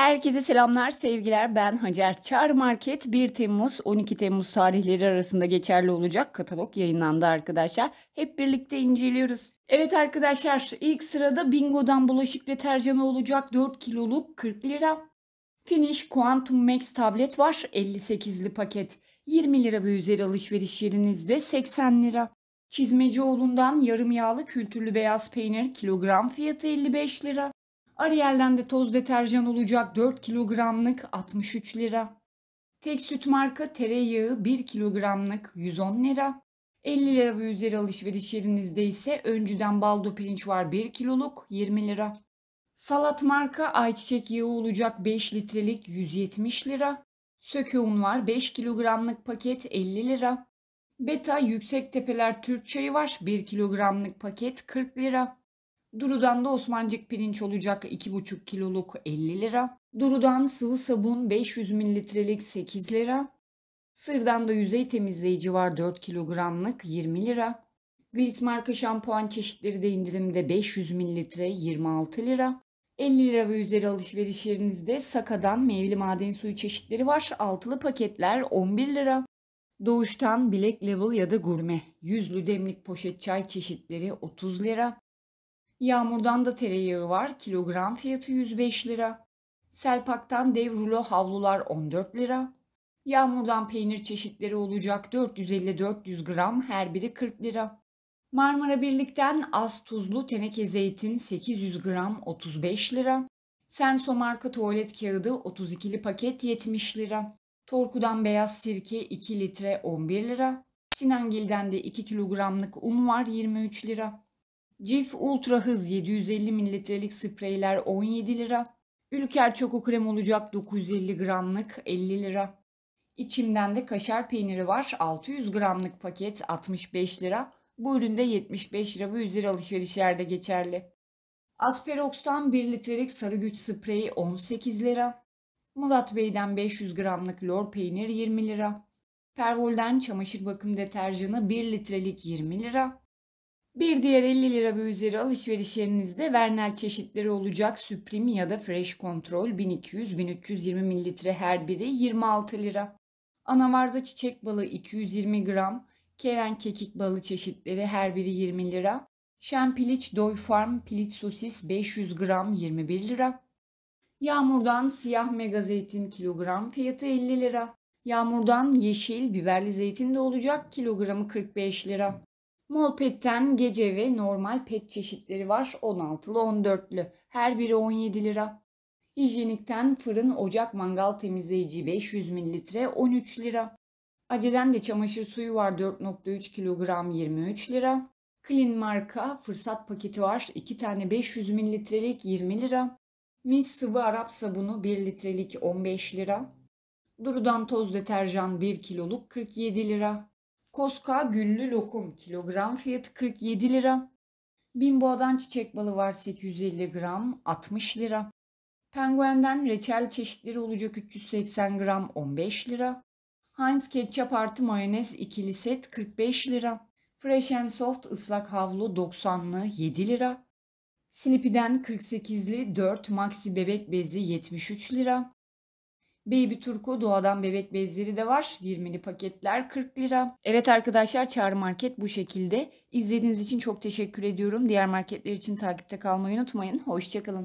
Herkese selamlar, sevgiler. Ben Hacer. Çar Market 1 Temmuz 12 Temmuz tarihleri arasında geçerli olacak katalog yayınlandı arkadaşlar. Hep birlikte inceliyoruz. Evet arkadaşlar ilk sırada Bingo'dan bulaşık deterjanı olacak 4 kiloluk 40 lira. Finish Quantum Max tablet var 58'li paket. 20 lira ve üzeri alışveriş yerinizde 80 lira. Çizmeci olundan yarım yağlı kültürlü beyaz peynir kilogram fiyatı 55 lira. Ariel'den de toz deterjan olacak 4 kilogramlık 63 lira. Tek süt marka tereyağı 1 kilogramlık 110 lira. 50 lira ve üzeri alışveriş yerinizde ise öncüden baldo pirinç var 1 kiloluk 20 lira. Salat marka ayçiçek yağı olacak 5 litrelik 170 lira. Söke un var 5 kilogramlık paket 50 lira. Beta Yüksek Tepeler Türk çayı var 1 kilogramlık paket 40 lira. Durudan da Osmancık pirinç olacak 2,5 kiloluk 50 lira. Durudan sıvı sabun 500 mililitrelik 8 lira. Sırdan da yüzey temizleyici var 4 kilogramlık 20 lira. Gliss marka şampuan çeşitleri de indirimde 500 mililitre 26 lira. 50 lira ve üzeri alışverişlerinizde Saka'dan meyveli maden suyu çeşitleri var. Altılı paketler 11 lira. Doğuştan bilek Label ya da Gurme. Yüzlü demlik poşet çay çeşitleri 30 lira. Yağmurdan da tereyağı var. Kilogram fiyatı 105 lira. Selpak'tan dev rulo havlular 14 lira. Yağmurdan peynir çeşitleri olacak 450-400 gram her biri 40 lira. Marmara Birlik'ten az tuzlu teneke zeytin 800 gram 35 lira. Senso marka tuvalet kağıdı 32'li paket 70 lira. Torku'dan beyaz sirke 2 litre 11 lira. Sinangil'den de 2 kilogramlık un var 23 lira. Cif Ultra Hız 750 mililitrelik spreyler 17 lira. Ülker Çoko Krem olacak 950 gramlık 50 lira. İçimden de kaşar peyniri var 600 gramlık paket 65 lira. Bu üründe 75 lira ve 100 lira alışverişlerde geçerli. Asperox'tan 1 litrelik sarı güç spreyi 18 lira. Murat Bey'den 500 gramlık lor peynir 20 lira. Pervol'den çamaşır bakım deterjanı 1 litrelik 20 lira. Bir diğer 50 lira ve üzeri alışveriş yerinizde vernel çeşitleri olacak. Supreme ya da Fresh Control 1200-1320 mililitre her biri 26 lira. Anavarza çiçek balı 220 gram. Keren kekik balı çeşitleri her biri 20 lira. Şen piliç doy farm piliç sosis 500 gram 21 lira. Yağmurdan siyah mega zeytin kilogram fiyatı 50 lira. Yağmurdan yeşil biberli zeytin de olacak kilogramı 45 lira. Molpetten gece ve normal pet çeşitleri var 16'lı 14'lü. Her biri 17 lira. Hijyenikten fırın ocak mangal temizleyici 500 mililitre 13 lira. Aceden de çamaşır suyu var 4.3 kilogram 23 lira. Clean marka fırsat paketi var 2 tane 500 mililitrelik 20 lira. Mis sıvı Arap sabunu 1 litrelik 15 lira. Durudan toz deterjan 1 kiloluk 47 lira. Koska güllü lokum kilogram fiyatı 47 lira. Binboğa'dan çiçek balı var 850 gram 60 lira. Penguenden reçel çeşitleri olacak 380 gram 15 lira. Heinz ketçap artı mayonez ikili set 45 lira. Fresh and Soft ıslak havlu 90'lı 7 lira. Sleepy'den 48'li 4 maxi bebek bezi 73 lira. Baby Turko doğadan bebek bezleri de var. 20'li paketler 40 lira. Evet arkadaşlar Çağrı Market bu şekilde. İzlediğiniz için çok teşekkür ediyorum. Diğer marketler için takipte kalmayı unutmayın. Hoşçakalın.